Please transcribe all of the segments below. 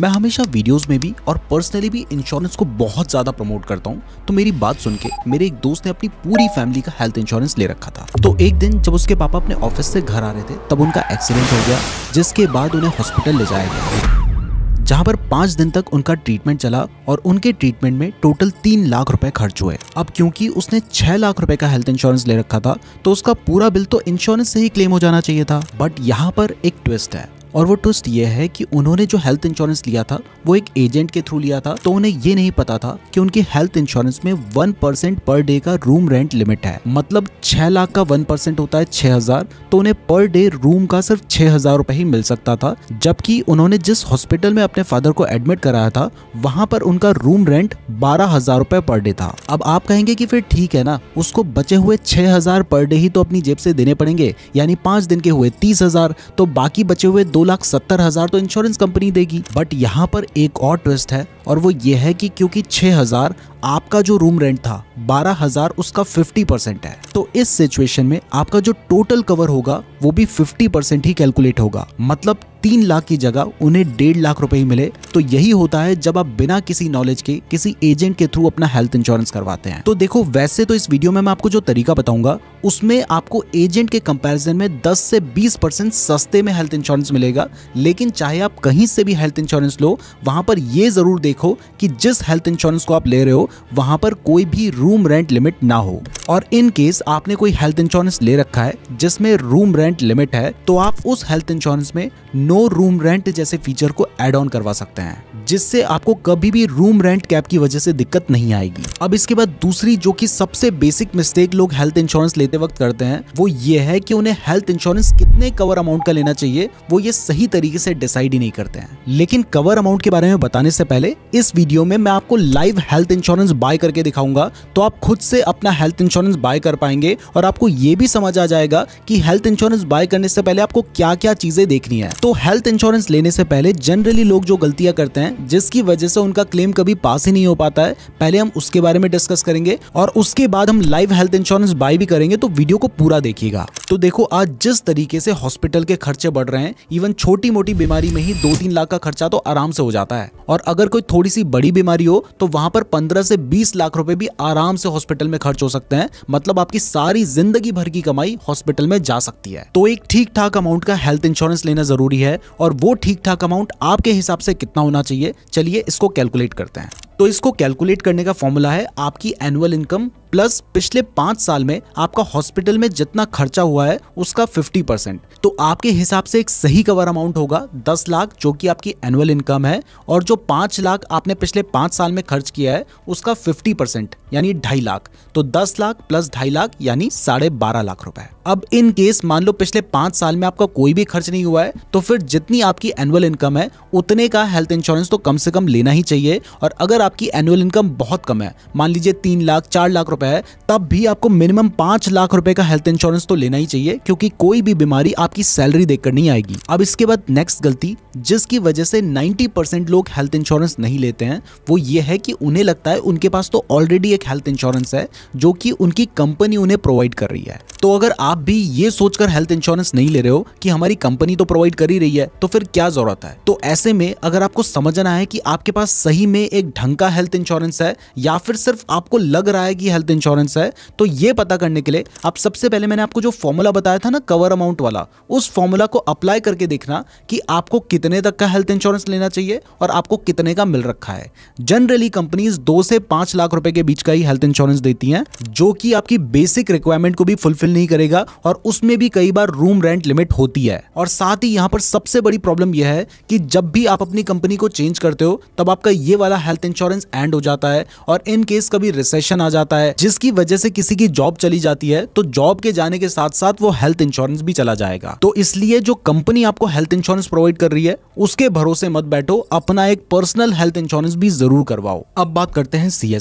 मैं हमेशा वीडियोस में भी और पर्सनली भी इंश्योरेंस को बहुत ज़्यादा प्रमोट करता हूँ तो मेरी बात सुन के मेरे एक दोस्त ने अपनी पूरी फैमिली का हेल्थ इंश्योरेंस ले रखा था तो एक दिन जब उसके पापा अपने ऑफिस से घर आ रहे थे तब उनका एक्सीडेंट हो गया जिसके बाद उन्हें हॉस्पिटल ले जाया गया जहाँ पर पांच दिन तक उनका ट्रीटमेंट चला और उनके ट्रीटमेंट में टोटल तीन लाख रुपए खर्च हुए अब क्योंकि उसने छह लाख रुपए का हेल्थ इंश्योरेंस ले रखा था तो उसका पूरा बिल तो इंश्योरेंस से ही क्लेम हो जाना चाहिए था बट यहाँ पर एक ट्विस्ट है और वो ट्विस्ट ये है कि उन्होंने जो हेल्थ इंश्योरेंस लिया था वो एक एजेंट के थ्रू लिया था तो उन्हें ये नहीं पता था कि उनके हेल्थ इंश्योरेंस में वन परसेंट पर डे का रूम रेंट लिमिट है मतलब छह लाख का वन परसेंट होता है छह हजार तो उन्हें पर डे रूम का सिर्फ छह हजार रूपए ही मिल सकता था जबकि उन्होंने जिस हॉस्पिटल में अपने फादर को एडमिट कराया था वहां पर उनका रूम रेंट बारह हजार रूपए पर डे था अब आप कहेंगे की फिर ठीक है ना उसको बचे हुए छह हजार पर डे ही तो अपनी जेब से देने पड़ेंगे यानी पांच दिन के हुए तीस हजार तो बाकी बचे हुए दो दो लाख सत्तर हजार तो इंश्योरेंस कंपनी देगी बट यहाँ पर एक और ट्विस्ट है और वो ये है कि क्योंकि छह हजार आपका जो रूम रेंट था बारह हजार उसका फिफ्टी परसेंट है तो इस सिचुएशन में आपका जो टोटल कवर होगा वो भी फिफ्टी परसेंट ही कैलकुलेट होगा मतलब तीन लाख की जगह उन्हें डेढ़ लाख रुपए ही मिले तो यही होता है जब आप बिना किसी नॉलेज के किसी एजेंट के थ्रू अपना हेल्थ इंश्योरेंस करवाते हैं तो देखो वैसे तो इस वीडियो में मैं आपको जो तरीका बताऊंगा उसमें आपको एजेंट के कंपैरिजन में 10 से 20 परसेंट सस्ते में हेल्थ इंश्योरेंस मिलेगा लेकिन चाहे आप कहीं से भी हेल्थ इंश्योरेंस लो वहां पर यह जरूर देखो कि जिस हेल्थ इंश्योरेंस को आप ले रहे हो वहां पर कोई भी रूम रेंट लिमिट ना हो और इन केस आपने कोई हेल्थ इंश्योरेंस ले रखा है जिसमें रूम रेंट लिमिट है तो आप उस हेल्थ इंश्योरेंस में नो रूम रेंट जैसे फीचर को एड ऑन करवा सकते हैं जिससे आपको कभी भी रूम रेंट कैप की वजह से दिक्कत नहीं आएगी अब इसके बाद दूसरी जो कि सबसे बेसिक मिस्टेक लोग हेल्थ इंश्योरेंस लेते वक्त करते हैं वो ये है कि उन्हें हेल्थ इंश्योरेंस कितने कवर अमाउंट का लेना चाहिए वो ये सही तरीके से डिसाइड ही नहीं करते हैं लेकिन कवर अमाउंट के बारे में बताने से पहले इस वीडियो में मैं आपको लाइव हेल्थ इंश्योरेंस बाय करके दिखाऊंगा तो आप खुद से अपना हेल्थ इंश्योरेंस बाय कर पाएंगे और आपको ये भी समझ आ जाएगा कि हेल्थ इंश्योरेंस बाय करने से पहले आपको क्या क्या चीजें देखनी है तो हेल्थ इंश्योरेंस लेने से पहले जनरली लोग जो गलतियां करते हैं जिसकी वजह से उनका क्लेम कभी पास ही नहीं हो पाता है पहले हम उसके बारे में डिस्कस करेंगे और उसके बाद हम लाइव हेल्थ इंश्योरेंस बाय भी करेंगे तो वीडियो को पूरा देखिएगा तो देखो आज जिस तरीके से हॉस्पिटल के खर्चे बढ़ रहे हैं इवन छोटी मोटी बीमारी में ही दो तीन लाख का खर्चा तो आराम से हो जाता है और अगर कोई थोड़ी सी बड़ी बीमारी हो तो वहां पर पंद्रह से बीस लाख रुपए भी आराम से हॉस्पिटल में खर्च हो सकते हैं मतलब आपकी सारी जिंदगी भर की कमाई हॉस्पिटल में जा सकती है तो एक ठीक ठाक अमाउंट का हेल्थ इंश्योरेंस लेना जरूरी है है और वो ठीक ठाक अमाउंट आपके हिसाब से कितना होना चाहिए चलिए इसको कैलकुलेट करते हैं तो इसको कैलकुलेट करने का फॉर्मूला है आपकी एनुअल इनकम प्लस पिछले पांच साल में आपका हॉस्पिटल में जितना खर्चा हुआ है उसका फिफ्टी परसेंट तो आपके हिसाब से एक सही कवर अमाउंट होगा दस लाख जो कि आपकी एनुअल इनकम है और जो पांच लाख आपने पिछले पांच साल में खर्च किया है उसका फिफ्टी परसेंट यानी ढाई लाख तो दस लाख प्लस ढाई लाख यानी साढ़े बारह लाख रुपए अब इन केस मान लो पिछले पांच साल में आपका कोई भी खर्च नहीं हुआ है तो फिर जितनी आपकी एनुअल इनकम है उतने का हेल्थ इंश्योरेंस तो कम से कम लेना ही चाहिए और अगर आपकी एनुअल इनकम बहुत कम है मान लीजिए तीन लाख चार लाख रुपए है तब भी आपको मिनिमम पांच लाख रुपए का हेल्थ इंश्योरेंस तो लेना ही चाहिए क्योंकि कोई भी बीमारी आपकी सैलरी देकर नहीं आएगी अब इसके बाद नेक्स्ट गलती जिसकी वजह से 90% लोग हेल्थ इंश्योरेंस नहीं लेते हैं वो ये है कि उन्हें लगता है उनके पास तो ऑलरेडी एक हेल्थ इंश्योरेंस है जो कि उनकी कंपनी उन्हें प्रोवाइड कर रही है तो अगर आप भी ये सोचकर हेल्थ इंश्योरेंस नहीं ले रहे हो कि हमारी कंपनी तो प्रोवाइड कर ही रही है तो फिर क्या जरूरत है तो ऐसे में अगर आपको समझना है कि आपके पास सही में एक ढंग का हेल्थ इंश्योरेंस है या फिर सिर्फ आपको लग रहा है कि हेल्थ हेल्थ इंश्योरेंस है तो ये पता करने के लिए आप सबसे पहले मैंने आपको जो फॉर्मूला बताया था ना कवर अमाउंट वाला उस फॉर्मूला को अप्लाई करके देखना कि आपको कितने तक का हेल्थ इंश्योरेंस लेना चाहिए और आपको कितने का मिल रखा है जनरली कंपनीज दो से पांच लाख रुपए के बीच का ही हेल्थ इंश्योरेंस देती हैं जो कि आपकी बेसिक रिक्वायरमेंट को भी फुलफिल नहीं करेगा और उसमें भी कई बार रूम रेंट लिमिट होती है और साथ ही यहां पर सबसे बड़ी प्रॉब्लम यह है कि जब भी आप अपनी कंपनी को चेंज करते हो तब आपका ये वाला हेल्थ इंश्योरेंस एंड हो जाता है और इन केस कभी रिसेशन आ जाता है जिसकी वजह से किसी की जॉब चली जाती है तो जॉब के जाने के साथ साथ वो हेल्थ इंश्योरेंस भी चला जाएगा तो इसलिए जो कंपनी आपको हेल्थ इंश्योरेंस प्रोवाइड कर रही है उसके भरोसे मत बैठो अपना एक पर्सनल हेल्थ इंश्योरेंस भी जरूर करवाओ अब बात करते हैं सी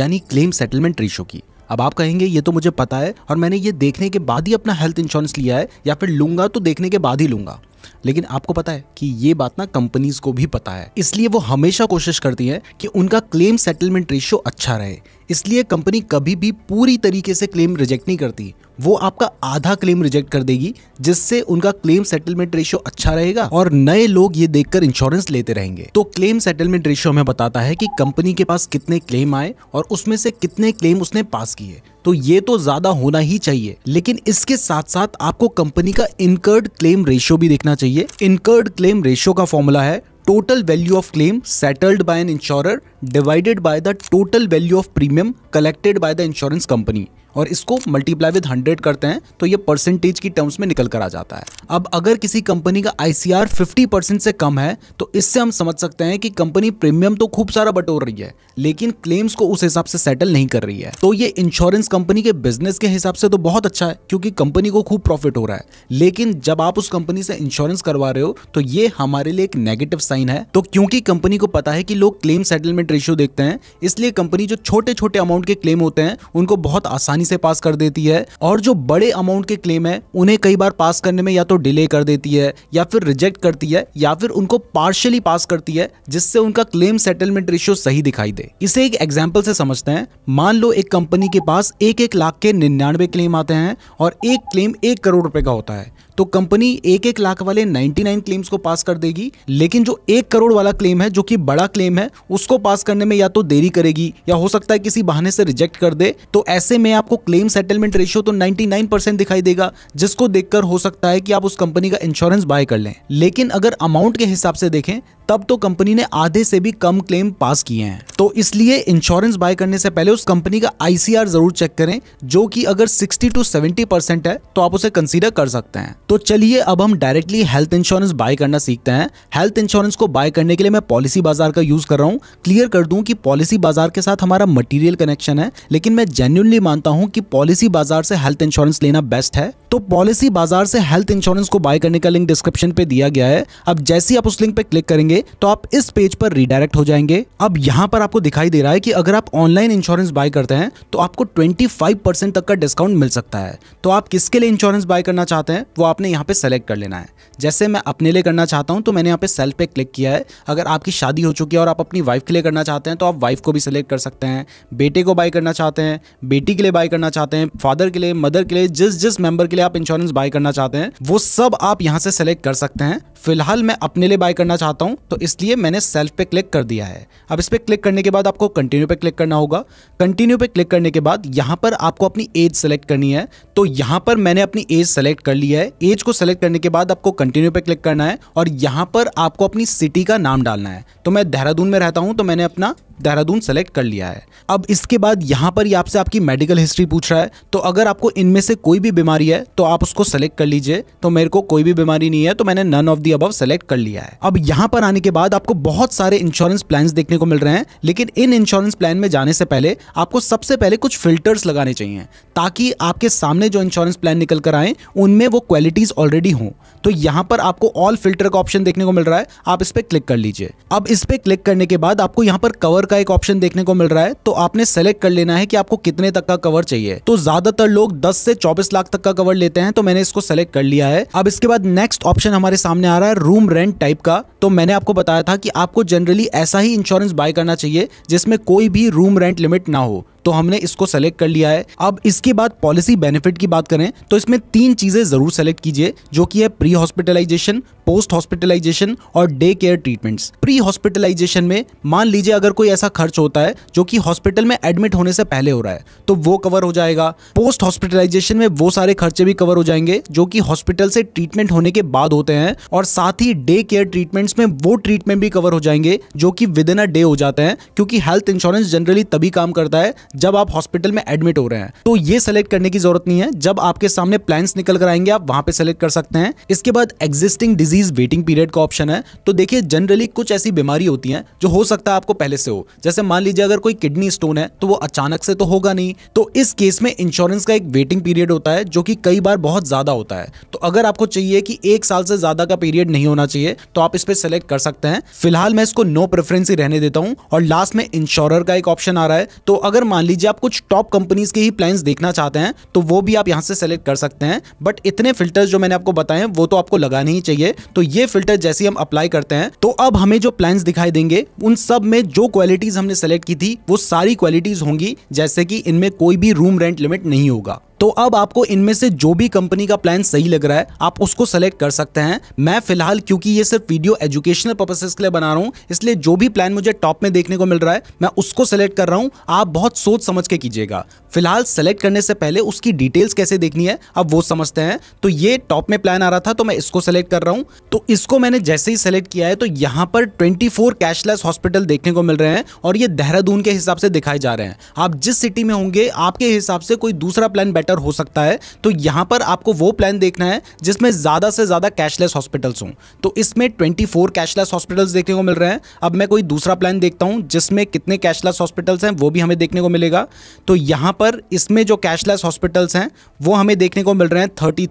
यानी क्लेम सेटलमेंट रेशो की अब आप कहेंगे ये तो मुझे पता है और मैंने ये देखने के बाद ही अपना हेल्थ इंश्योरेंस लिया है या फिर लूंगा तो देखने के बाद ही लूंगा लेकिन आपको पता है कि ये बात ना कंपनीज को भी पता है इसलिए वो हमेशा कोशिश करती हैं कि उनका क्लेम सेटलमेंट रेशियो अच्छा रहे इसलिए कंपनी कभी भी पूरी तरीके से क्लेम रिजेक्ट नहीं करती वो आपका आधा क्लेम रिजेक्ट कर देगी जिससे उनका क्लेम सेटलमेंट रेशियो अच्छा रहेगा और नए लोग ये देखकर इंश्योरेंस लेते रहेंगे तो क्लेम सेटलमेंट रेशियो हमें बताता है कि कंपनी के पास कितने क्लेम आए और उसमें से कितने क्लेम उसने पास किए तो ये तो ज्यादा होना ही चाहिए लेकिन इसके साथ साथ आपको कंपनी का इनकर्ड क्लेम रेशियो भी देखना चाहिए इनकर्ड क्लेम रेशियो का फॉर्मूला है total value of claim settled by an insurer divided by the total value of premium collected by the insurance company. और इसको मल्टीप्लाई विद हंड्रेड करते हैं तो ये परसेंटेज की टर्म्स में निकल कर आ जाता है अब अगर किसी कंपनी का आईसीआर फिफ्टी परसेंट से कम है तो इससे हम समझ सकते हैं कि कंपनी प्रीमियम तो खूब सारा बटोर रही है लेकिन क्लेम्स को उस हिसाब से सेटल नहीं कर रही है तो ये इंश्योरेंस कंपनी के बिजनेस के हिसाब से तो बहुत अच्छा है क्योंकि कंपनी को खूब प्रॉफिट हो रहा है लेकिन जब आप उस कंपनी से इंश्योरेंस करवा रहे हो तो ये हमारे लिए एक नेगेटिव साइन है तो क्योंकि कंपनी को पता है कि लोग क्लेम सेटलमेंट रेशियो देखते हैं इसलिए कंपनी जो छोटे छोटे अमाउंट के क्लेम होते हैं उनको बहुत आसानी आसानी से पास कर देती है और जो बड़े अमाउंट के क्लेम है उन्हें कई बार पास करने में या तो डिले कर देती है या फिर रिजेक्ट करती है या फिर उनको पार्शियली पास करती है जिससे उनका क्लेम सेटलमेंट रेशियो सही दिखाई दे इसे एक एग्जाम्पल से समझते हैं मान लो एक कंपनी के पास एक एक लाख के निन्यानवे क्लेम आते हैं और एक क्लेम एक करोड़ रुपए का होता है तो कंपनी एक एक लाख वाले 99 क्लेम्स को पास कर देगी लेकिन जो एक करोड़ वाला क्लेम है जो कि बड़ा क्लेम है उसको पास करने में या तो देरी करेगी या हो सकता है किसी बहाने से रिजेक्ट कर दे तो ऐसे में आपको क्लेम सेटलमेंट रेशियो तो 99 परसेंट दिखाई देगा जिसको देखकर हो सकता है कि आप उस कंपनी का इंश्योरेंस बाय कर लें लेकिन अगर अमाउंट के हिसाब से देखें तब तो कंपनी ने आधे से भी कम क्लेम पास किए हैं तो इसलिए इंश्योरेंस बाय करने से पहले उस कंपनी का आईसीआर जरूर चेक करें जो कि अगर 60 टू 70 परसेंट है तो आप उसे कंसीडर कर सकते हैं तो चलिए अब हम डायरेक्टली हेल्थ इंश्योरेंस बाय करना सीखते हैं हेल्थ इंश्योरेंस को बाय करने के लिए मैं पॉलिसी बाजार का यूज़ कर रहा हूँ क्लियर कर दू कि पॉलिसी बाजार के साथ हमारा मटीरियल कनेक्शन है लेकिन मैं जेन्यूनली मानता हूँ कि पॉलिसी बाजार से हेल्थ इंश्योरेंस लेना बेस्ट है तो पॉलिसी बाजार से हेल्थ इंश्योरेंस को बाय करने का लिंक डिस्क्रिप्शन पे दिया गया है अब जैसे ही आप उस लिंक पे क्लिक करेंगे तो आप इस पेज पर रिडायरेक्ट हो जाएंगे अब यहाँ पर आपको दिखाई दे रहा है कि अगर आप ऑनलाइन इंश्योरेंस बाय करते हैं तो आपको 25% तक का डिस्काउंट मिल सकता है तो आप किसके लिए इंश्योरेंस बाय करना चाहते हैं वो आप आपने यहाँ पे सेलेक्ट कर लेना है जैसे मैं अपने लिए करना चाहता हूँ तो मैंने यहाँ पे सेल्फ पे क्लिक किया है अगर आपकी शादी हो चुकी है और आप अपनी वाइफ के लिए करना चाहते हैं तो आप वाइफ को भी सेलेक्ट कर सकते हैं बेटे को बाय करना चाहते हैं बेटी के लिए बाय करना चाहते हैं फादर के लिए मदर के लिए जिस जिस मेंबर के लिए आप इंश्योरेंस बाय करना चाहते हैं वो सब आप यहाँ से सेलेक्ट कर सकते हैं फिलहाल मैं अपने लिए बाय करना चाहता हूँ तो इसलिए मैंने सेल्फ पे क्लिक कर दिया है अब इस पर क्लिक करने के बाद आपको कंटिन्यू पे क्लिक करना होगा कंटिन्यू पे क्लिक करने के बाद यहाँ पर आपको अपनी एज सेलेक्ट करनी है तो यहाँ पर मैंने अपनी एज सेलेक्ट कर ली है पेज को सेलेक्ट करने के बाद आपको कंटिन्यू पे क्लिक करना है और यहाँ पर आपको अपनी सिटी का नाम डालना है तो मैं देहरादून में रहता हूँ तो मैंने अपना देहरादून सेलेक्ट कर लिया है अब इसके बाद यहाँ पर ही आपसे आपकी मेडिकल हिस्ट्री पूछ रहा है तो अगर आपको इनमें से कोई भी बीमारी है तो आप उसको सेलेक्ट कर लीजिए तो मेरे को कोई भी बीमारी नहीं है तो मैंने none of the above select कर लिया है अब यहाँ पर आने के बाद आपको बहुत सारे इंश्योरेंस प्लान देखने को मिल रहे हैं लेकिन इन इंश्योरेंस प्लान में जाने से पहले आपको सबसे पहले कुछ फिल्टर्स लगाने चाहिए ताकि आपके सामने जो इंश्योरेंस प्लान निकल कर आए उनमें वो क्वालिटी फैसिलिटीज ऑलरेडी हो तो यहां पर आपको ऑल फिल्टर का ऑप्शन देखने को मिल रहा है आप इस पर क्लिक कर लीजिए अब इस पर क्लिक करने के बाद आपको यहां पर कवर का एक ऑप्शन देखने को मिल रहा है तो आपने सेलेक्ट कर लेना है कि आपको कितने तक का कवर चाहिए तो ज्यादातर लोग 10 से 24 लाख तक का कवर लेते हैं तो मैंने इसको सेलेक्ट कर लिया है अब इसके बाद नेक्स्ट ऑप्शन हमारे सामने आ रहा है रूम रेंट टाइप का तो मैंने आपको बताया था कि आपको जनरली ऐसा ही इंश्योरेंस बाय करना चाहिए जिसमें कोई भी रूम रेंट लिमिट ना हो तो हमने इसको सेलेक्ट कर लिया है अब इसके बाद पॉलिसी बेनिफिट की बात करें तो इसमें तीन चीजें जरूर सेलेक्ट कीजिए जो कि है प्री हॉस्पिटलाइजेशन पोस्ट हॉस्पिटलाइजेशन और day care treatments pre hospitalisation में मान लीजिए अगर कोई ऐसा खर्च होता है जो कि हॉस्पिटल में एडमिट होने से पहले हो रहा है तो वो कवर हो जाएगा पोस्ट हॉस्पिटलाइजेशन में वो सारे खर्चे भी कवर हो जाएंगे जो कि हॉस्पिटल से ट्रीटमेंट होने के बाद होते हैं और साथ ही डे केयर ट्रीटमेंट्स में वो ट्रीटमेंट भी कवर हो जाएंगे जो कि विद इन अ डे हो जाते हैं क्योंकि हेल्थ इंश्योरेंस जनरली तभी काम करता है जब आप हॉस्पिटल में एडमिट हो रहे हैं तो ये सेलेक्ट करने की जरूरत नहीं है जब आपके सामने प्लान निकल कर आएंगे आप वहां पे सेलेक्ट कर सकते हैं इसके बाद एग्जिस्टिंग डिजीज वेटिंग पीरियड का ऑप्शन है तो देखिए जनरली कुछ ऐसी बीमारी होती है जो हो सकता है आपको पहले से हो जैसे मान लीजिए अगर कोई किडनी स्टोन है तो वो अचानक से तो होगा नहीं तो इस केस में इंश्योरेंस का एक वेटिंग पीरियड होता है जो कि कई बार बहुत ज्यादा होता है तो अगर आपको चाहिए कि एक साल से ज्यादा का पीरियड नहीं होना चाहिए तो आप इस पर सेलेक्ट कर सकते हैं फिलहाल मैं इसको नो प्रेफरेंस ही रहने देता हूँ और लास्ट में इंश्योर का एक ऑप्शन आ रहा है तो अगर मान लीजिए आप कुछ टॉप कंपनीज के ही प्लान्स देखना चाहते हैं तो वो भी आप यहाँ से सेलेक्ट कर सकते हैं बट इतने फिल्टर्स जो मैंने आपको बताए वो तो आपको लगाने ही चाहिए तो ये फिल्टर जैसे हम अप्लाई करते हैं तो अब हमें जो प्लान दिखाई देंगे उन सब में जो क्वालिटीज हमने सेलेक्ट की थी वो सारी क्वालिटीज होंगी जैसे कि इनमें कोई भी रूम रेंट लिमिट नहीं होगा तो अब आपको इनमें से जो भी कंपनी का प्लान सही लग रहा है आप उसको सेलेक्ट कर सकते हैं मैं फिलहाल क्योंकि ये सिर्फ वीडियो एजुकेशनल पर्पसेस के लिए बना रहा हूं इसलिए जो भी प्लान मुझे टॉप में देखने को मिल रहा है मैं उसको सेलेक्ट कर रहा हूं आप बहुत सोच समझ के कीजिएगा फिलहाल सेलेक्ट करने से पहले उसकी डिटेल्स कैसे देखनी है आप वो समझते हैं तो ये टॉप में प्लान आ रहा था तो मैं इसको सेलेक्ट कर रहा हूँ तो इसको मैंने जैसे ही सेलेक्ट किया है तो यहाँ पर ट्वेंटी कैशलेस हॉस्पिटल देखने को मिल रहे हैं और ये देहरादून के हिसाब से दिखाए जा रहे हैं आप जिस सिटी में होंगे आपके हिसाब से कोई दूसरा प्लान बेटर हो सकता है तो यहां पर आपको वो प्लान देखना है जिसमें ज़्यादा से ज़्यादा कैशलेस हॉस्पिटल्स हों तो इसमें 24 कैशलेस हॉस्पिटल्स देखने को मिल रहे हैं अब मैं कोई दूसरा प्लान देखता हूं जिसमें कितने कैशलेस हॉस्पिटल्स हैं वो भी हमें देखने को मिलेगा तो यहां पर इसमें जो कैशलेस हॉस्पिटल्स हैं वो हमें देखने को मिल रहे हैं थर्टी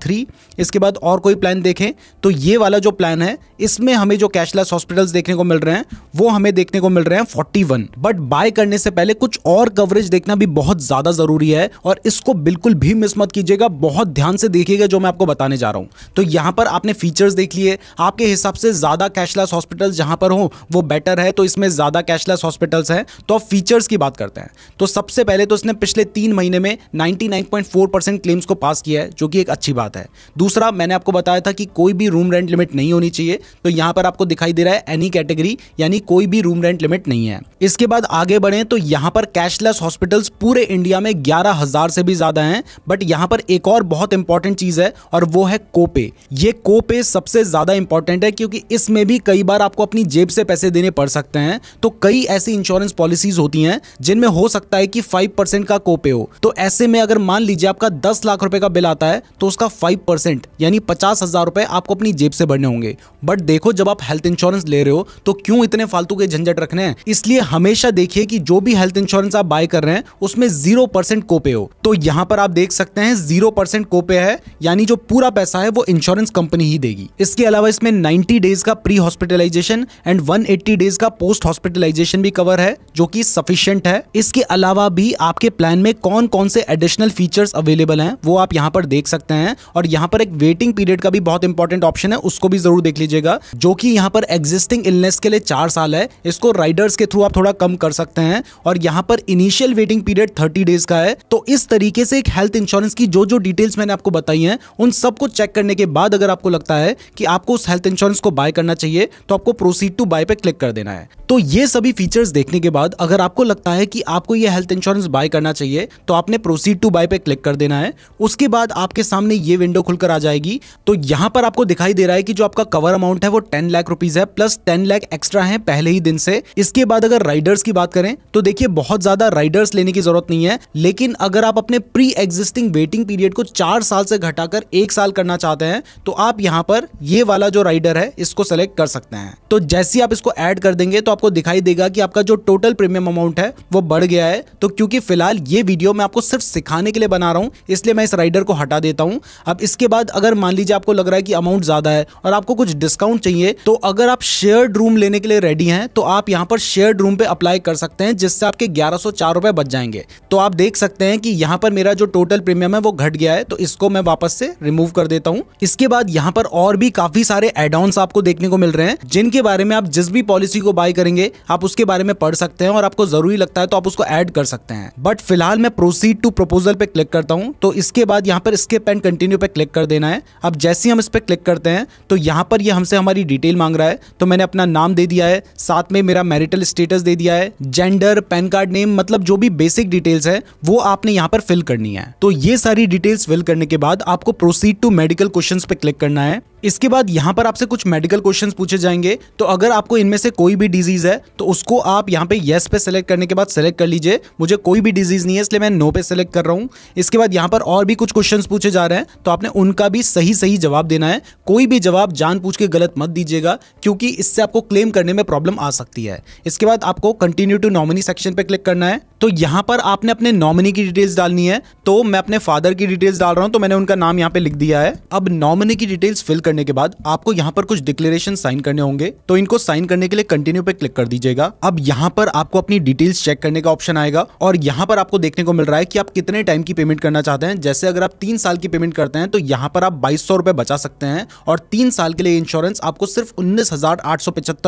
इसके बाद और कोई प्लान देखें तो ये वाला जो प्लान है इसमें हमें जो कैशलेस हॉस्पिटल्स देखने को मिल रहे हैं वो हमें देखने को मिल रहे हैं फोर्टी बट बाय करने से पहले कुछ और कवरेज देखना भी बहुत ज़्यादा ज़रूरी है और इसको बिल्कुल भी मिस मत कीजिएगा बहुत ध्यान से देखिएगा जो मैं आपको बताने जा रहा हूँ तो यहाँ पर आपने फीचर्स देख लिए आपके हिसाब से ज़्यादा कैशलेस हॉस्पिटल जहाँ पर हो वो बेटर है तो इसमें ज़्यादा कैशलेस हॉस्पिटल्स हैं तो अब फीचर्स की बात करते हैं तो सबसे पहले तो इसने पिछले तीन महीने में नाइन्टी परसेंट क्लेम्स को पास किया है जो कि एक अच्छी बात है दूसरा मैंने आपको बताया था कि कोई भी रूम रेंट लिमिट नहीं होनी चाहिए तो यहाँ पर आपको दिखाई दे रहा है एनी कैटेगरी यानी कोई भी रूम रेंट लिमिट नहीं है इसके बाद आगे बढ़े तो यहाँ पर कैशलेस हॉस्पिटल्स पूरे इंडिया में ग्यारह हजार से भी ज़्यादा हैं बट यहाँ पर एक और बहुत इंपॉर्टेंट चीज़ है और वो है कोपे ये कोपे सबसे ज़्यादा इंपॉर्टेंट है क्योंकि इसमें भी कई बार आपको अपनी जेब से पैसे देने पड़ सकते हैं तो कई ऐसी इंश्योरेंस पॉलिसीज होती हैं जिनमें हो सकता है कि फाइव का कोपे हो तो ऐसे में अगर मान लीजिए आपका दस लाख रुपये का बिल आता है तो उसका फाइव यानी पचास आपको अपनी जेब से भरने होंगे बट देखो जब आप हेल्थ इंश्योरेंस ले रहे हो तो क्यों इतने फालतू के झंझट रखने हैं इसलिए हमेशा देखिए कि जो भी हेल्थ इंश्योरेंस आप बाय कर रहे हैं उसमें जीरो परसेंट कोपे हो तो यहां पर आप देख देख सकते हैं जीरो परसेंट कोपे है यानी जो पूरा पैसा है वो इंश्योरेंस कंपनी ही देगी इसके अलावा इसमें 90 डेज का प्री हॉस्पिटलाइजेशन एंड 180 डेज का पोस्ट हॉस्पिटलाइजेशन भी कवर है जो कि सफिशियंट है इसके अलावा भी आपके प्लान में कौन कौन से एडिशनल फीचर्स अवेलेबल हैं वो आप यहाँ पर देख सकते हैं और यहाँ पर एक वेटिंग पीरियड का भी बहुत इंपॉर्टेंट ऑप्शन है उसको भी जरूर देख लीजिएगा जो कि यहाँ पर एग्जिस्टिंग इलनेस के लिए चार साल है इसको राइडर्स के थ्रू आप थोड़ा कम कर सकते हैं और यहाँ पर initial waiting period thirty days का है तो इस तरीके से एक हेल्थ हेल्थ इंश्योरेंस की जो जो डिटेल्स मैंने आपको बताई हैं उन सबको चेक करने के बाद अगर आपको लगता है कि आपको उस हेल्थ इंश्योरेंस को बाय करना चाहिए तो आपको प्रोसीड टू बाय पे क्लिक कर देना है तो ये सभी फीचर्स देखने के बाद अगर आपको लगता है कि आपको ये हेल्थ इंश्योरेंस बाय करना चाहिए तो आपने प्रोसीड टू बाय पे क्लिक कर देना है उसके बाद आपके सामने ये विंडो खुलकर आ जाएगी तो यहां पर आपको दिखाई दे रहा है कि जो आपका कवर अमाउंट है वो टेन लाख रुपीज है प्लस टेन लाख एक्स्ट्रा है पहले ही दिन से इसके बाद अगर राइडर्स की बात करें तो देखिए बहुत ज्यादा राइडर्स लेने की जरूरत नहीं है लेकिन अगर आप अपने pre exist existing waiting period को चार साल से घटाकर एक साल करना चाहते हैं तो आप यहाँ पर ये वाला जो राइडर है इसको सेलेक्ट कर सकते हैं तो जैसे ही आप इसको ऐड कर देंगे तो आपको दिखाई देगा कि आपका जो टोटल प्रीमियम अमाउंट है वो बढ़ गया है तो क्योंकि फिलहाल ये वीडियो मैं आपको सिर्फ सिखाने के लिए बना रहा हूँ इसलिए मैं इस राइडर को हटा देता हूँ अब इसके बाद अगर मान लीजिए आपको लग रहा है कि अमाउंट ज़्यादा है और आपको कुछ डिस्काउंट चाहिए तो अगर आप शेयर्ड रूम लेने के लिए रेडी हैं तो आप यहाँ पर शेयर्ड रूम पे अप्लाई कर सकते हैं जिससे आपके ग्यारह सौ बच जाएंगे तो आप देख सकते हैं कि यहाँ पर मेरा जो टोटल आजकल प्रीमियम है वो घट गया है तो इसको मैं वापस से रिमूव कर देता हूँ इसके बाद यहाँ पर और भी काफी सारे एडाउंस आपको देखने को मिल रहे हैं जिनके बारे में आप जिस भी पॉलिसी को बाय करेंगे आप उसके बारे में पढ़ सकते हैं और आपको जरूरी लगता है तो आप उसको एड कर सकते हैं बट फिलहाल मैं प्रोसीड टू प्रपोजल पे क्लिक करता हूँ तो इसके बाद यहाँ पर स्किप एंड कंटिन्यू पे क्लिक कर देना है अब जैसे ही हम इस पर क्लिक करते हैं तो यहाँ पर ये यह हमसे हमारी डिटेल मांग रहा है तो मैंने अपना नाम दे दिया है साथ में मेरा मैरिटल स्टेटस दे दिया है जेंडर पैन कार्ड नेम मतलब जो भी बेसिक डिटेल्स है वो आपने यहाँ पर फिल करनी है तो तो ये सारी डिटेल्स फिल करने के बाद आपको प्रोसीड टू मेडिकल क्वेश्चन पे क्लिक करना है इसके बाद यहाँ पर आपसे कुछ मेडिकल क्वेश्चन पूछे जाएंगे तो अगर आपको इनमें से कोई भी डिजीज़ है तो उसको आप यहाँ पे येस पे सेलेक्ट करने के बाद सेलेक्ट कर लीजिए मुझे कोई भी डिजीज़ नहीं है इसलिए मैं नो पे सेलेक्ट कर रहा हूँ इसके बाद यहाँ पर और भी कुछ क्वेश्चन पूछे जा रहे हैं तो आपने उनका भी सही सही जवाब देना है कोई भी जवाब जान पूछ के गलत मत दीजिएगा क्योंकि इससे आपको क्लेम करने में प्रॉब्लम आ सकती है इसके बाद आपको कंटिन्यू टू नॉमिनी सेक्शन पे क्लिक करना है तो यहाँ पर आपने अपने नॉमिनी की डिटेल्स डालनी है तो मैं अपने फादर की डिटेल्स डाल रहा हूँ तो मैंने उनका नाम यहाँ पे लिख दिया है अब नॉमिनी की डिटेल्स फिल करनी करने के बाद आपको यहाँ पर कुछ डिक्लेरेशन साइन करने होंगे तो इनको साइन करने के लिए कंटिन्यू पे क्लिक कर दीजिएगा अब यहाँ पर आपको अपनी डिटेल्स चेक करने का ऑप्शन आएगा और यहाँ पर आपको देखने को मिल रहा है कि आप कितने टाइम की पेमेंट करना चाहते हैं जैसे अगर आप तीन साल की पेमेंट करते हैं तो यहाँ पर आप बाईस बचा सकते हैं और तीन साल के लिए इंश्योरेंस आपको सिर्फ उन्नीस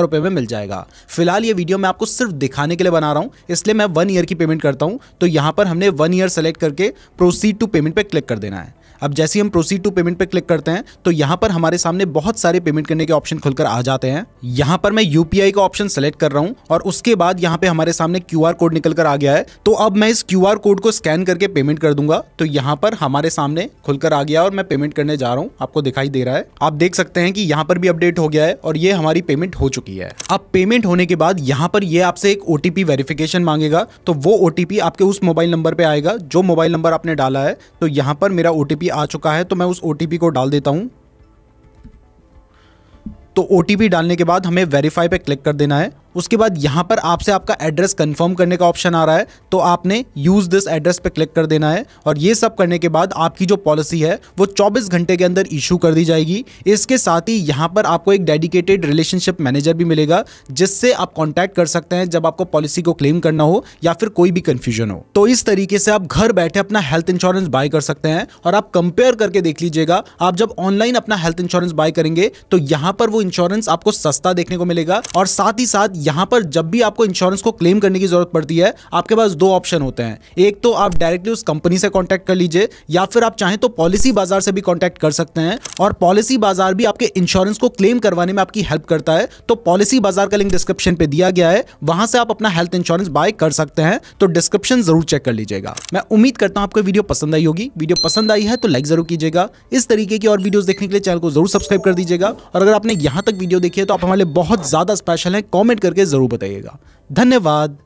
रुपए में मिल जाएगा फिलहाल ये वीडियो मैं आपको सिर्फ दिखाने के लिए बना रहा हूँ इसलिए मैं वन ईयर की पेमेंट करता हूँ तो यहाँ पर हमने वन ईयर सेलेक्ट करके प्रोसीड टू पेमेंट पे क्लिक कर देना है अब जैसे हम प्रोसीड टू पेमेंट पे क्लिक करते हैं तो यहाँ पर हमारे सामने बहुत सारे पेमेंट करने के ऑप्शन खुलकर आ जाते हैं यहाँ पर मैं यूपीआई का ऑप्शन सेलेक्ट कर रहा हूँ और उसके बाद यहाँ पे हमारे सामने क्यू कोड निकल कर आ गया है तो अब मैं इस क्यू कोड को स्कैन करके पेमेंट कर दूंगा तो यहाँ पर हमारे सामने खुलकर आ गया और मैं पेमेंट करने जा रहा हूँ आपको दिखाई दे रहा है आप देख सकते हैं कि यहाँ पर भी अपडेट हो गया है और ये हमारी पेमेंट हो चुकी है अब पेमेंट होने के बाद यहाँ पर ये आपसे एक ओटीपी वेरिफिकेशन मांगेगा तो वो ओटीपी आपके उस मोबाइल नंबर पर आएगा जो मोबाइल नंबर आपने डाला है तो यहाँ पर मेरा ओटीपी आ चुका है तो मैं उस ओ को डाल देता हूँ तो ओ डालने के बाद हमें वेरीफाई पे क्लिक कर देना है उसके बाद यहाँ पर आपसे आपका एड्रेस कन्फर्म करने का ऑप्शन आ रहा है तो आपने यूज़ दिस एड्रेस पर क्लिक कर देना है और ये सब करने के बाद आपकी जो पॉलिसी है वो चौबीस घंटे के अंदर इशू कर दी जाएगी इसके साथ ही यहाँ पर आपको एक डेडिकेटेड रिलेशनशिप मैनेजर भी मिलेगा जिससे आप कॉन्टैक्ट कर सकते हैं जब आपको पॉलिसी को क्लेम करना हो या फिर कोई भी कंफ्यूजन हो तो इस तरीके से आप घर बैठे अपना हेल्थ इंश्योरेंस बाय कर सकते हैं और आप कंपेयर करके देख लीजिएगा आप जब ऑनलाइन अपना हेल्थ इंश्योरेंस बाय करेंगे तो यहाँ पर वो इंश्योरेंस आपको सस्ता देखने को मिलेगा और साथ ही साथ यहां पर जब भी आपको इंश्योरेंस को क्लेम करने की ज़रूरत पड़ती है आपके पास दो ऑप्शन होते हैं एक तो आप डायरेक्टली उस कंपनी से कॉन्टैक्ट कर लीजिए या फिर आप चाहें तो पॉलिसी बाजार से भी कॉन्टैक्ट कर सकते हैं और पॉलिसी बाजार भी आपके इंश्योरेंस को क्लेम करवाने में आपकी हेल्प करता है तो पॉलिसी बाजार का लिंक डिस्क्रिप्शन पे दिया गया है वहां से आप अपना हेल्थ इंश्योरेंस बाय कर सकते हैं तो डिस्क्रिप्शन जरूर चेक कर लीजिएगा मैं उम्मीद करता हूं आपको वीडियो पसंद आई होगी वीडियो पसंद आई है तो लाइक जरूर कीजिएगा इस तरीके की और वीडियो देखने के लिए चैनल को जरूर सब्सक्राइब कर दीजिएगा और अगर आपने यहां तक वीडियो देखी है तो आप हमारे लिए बहुत ज्यादा स्पेशल है कॉमेंट करके करके ज़रूर बताइएगा धन्यवाद